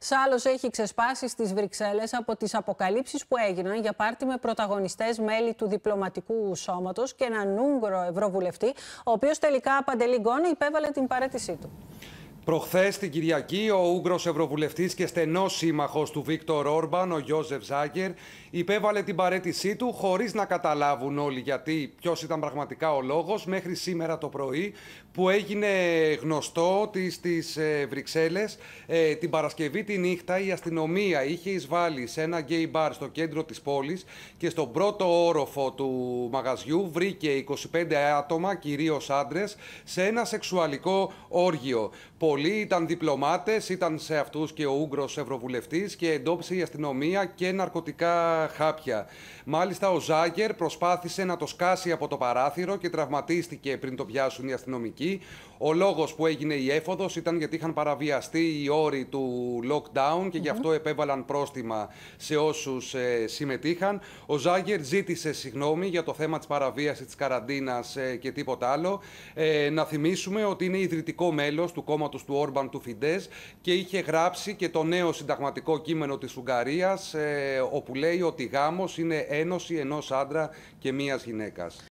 Σάλος έχει ξεσπάσει στις Βρυξέλλες από τις αποκαλύψεις που έγιναν για πάρτι με πρωταγωνιστές μέλη του διπλωματικού σώματος και έναν Ούγγρο ευρωβουλευτή, ο οποίος τελικά παντελή υπέβαλε την παρέτησή του. Προχθές την Κυριακή, ο Ούγγρος Ευρωβουλευτής και στενός σύμμαχος του Βίκτορ Όρμπαν, ο Γιώζεφ Ζάγκερ, υπέβαλε την παρέτησή του χωρίς να καταλάβουν όλοι γιατί ποιος ήταν πραγματικά ο λόγος μέχρι σήμερα το πρωί που έγινε γνωστό ότι στις ε, Βρυξέλλες ε, την Παρασκευή τη νύχτα η αστυνομία είχε εισβάλει σε ένα γκέι μπαρ στο κέντρο της πόλης και στον πρώτο όροφο του μαγαζιού βρήκε 25 άτομα, κυρίως άντρες, σε ένα σεξουαλικό όργιο ήταν διπλωμάτες, ήταν σε αυτούς και ο Ούγγρος Ευρωβουλευτής και εντόπισε η αστυνομία και ναρκωτικά χάπια. Μάλιστα, ο Ζάγκερ προσπάθησε να το σκάσει από το παράθυρο και τραυματίστηκε πριν το πιάσουν οι αστυνομικοί. Ο λόγος που έγινε η έφοδος ήταν γιατί είχαν παραβιαστεί οι όροι του lockdown και γι' αυτό επέβαλαν πρόστιμα σε όσους ε, συμμετείχαν. Ο Ζάγκερ ζήτησε συγγνώμη για το θέμα της παραβίασης της καραντίνας ε, και τίποτα άλλο. Ε, να θυμίσουμε ότι είναι ιδρυτικό μέλος του κόμματος του Όρμπαν του Φιντές και είχε γράψει και το νέο συνταγματικό κείμενο της Ουγγαρίας, ε, όπου λέει ότι γάμος είναι ένωση ενός άντρα και μίας γυναίκας.